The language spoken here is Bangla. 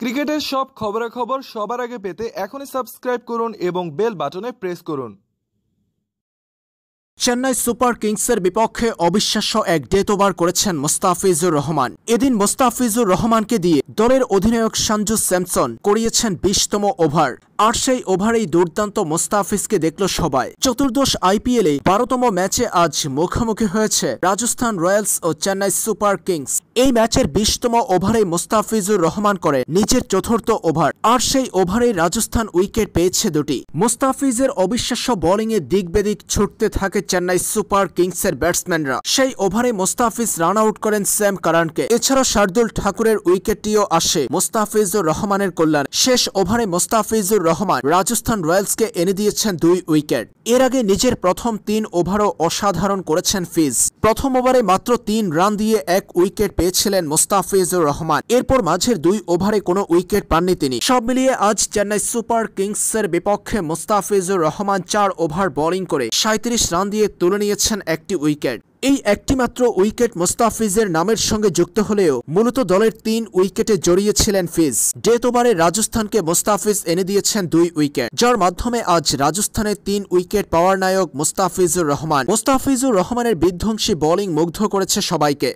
ক্রিকেটের সব খবরাখবর সবার আগে পেতে এখনই সাবস্ক্রাইব করুন এবং বেল বাটনে প্রেস করুন চেন্নাই সুপার কিংসের বিপক্ষে অবিশ্বাস্য এক ডেথ ওভার করেছেন মোস্তাফিজুর রহমান এদিন মোস্তাফিজুর রহমানকে দিয়ে দলের অধিনায়ক সঞ্জু স্যামসন করিয়েছেন বিশতম ওভার আর সেই ওভারেই দুর্দান্ত মোস্তাফিজকে দেখল সবাই চতুর্দশ আইপিএলে বারোতম ম্যাচে আজ মুখোমুখি হয়েছে রাজস্থান রয়্যালস ও চেন্নাই সুপার কিংস এই ম্যাচের বিশতম ওভারে মোস্তাফিজুর রহমান করে নিজের চতুর্থ ওভার আর সেই ওভারে রাজস্থান উইকেট পেয়েছে দুটি মোস্তাফিজের অবিশ্বাস্য বোলিংয়ে দিক বেদিক ছুটতে থাকে চেন্নাই সুপার কিংসের ব্যাটসম্যানরা সেই ওভারে মোস্তাফিজ রান আউট করেন স্যাম কারানকে এছাড়া শার্দুল ঠাকুরের উইকেটটিও আসে মোস্তাফিজুর রহমানের কল্যাণ শেষ ওভারে মোস্তাফিজুর রহমান রাজস্থান রয়্যালসকে এনে দিয়েছেন দুই উইকেট এর আগে নিজের প্রথম তিন ওভারও অসাধারণ করেছেন ফিজ প্রথম ওভারে মাত্র তিন রান দিয়ে এক উইকেট পেয়েছিলেন মোস্তাফিজুর রহমান এরপর মাঝের দুই ওভারে কোনো উইকেট পাননি তিনি সব মিলিয়ে আজ চেন্নাই সুপার কিংসের বিপক্ষে মোস্তাফিজুর রহমান চার ওভার বোলিং করে সাঁত্রিশ রান দিয়ে তুলে নিয়েছেন একটি উইকেট এই একটিমাত্র উইকেট মোস্তাফিজের নামের সঙ্গে যুক্ত হলেও মূলত দলের তিন উইকেটে জড়িয়েছিলেন ফিজ ডেথ ওভারে রাজস্থানকে মোস্তাফিজ এনে দিয়েছেন দুই উইকেট যার মাধ্যমে আজ রাজস্থানের তিন উইকেট পাওয়ার নায়ক মোস্তাফিজুর রহমান মোস্তাফিজুর রহমানের বিধ্বংসী বোলিং মুগ্ধ করেছে সবাইকে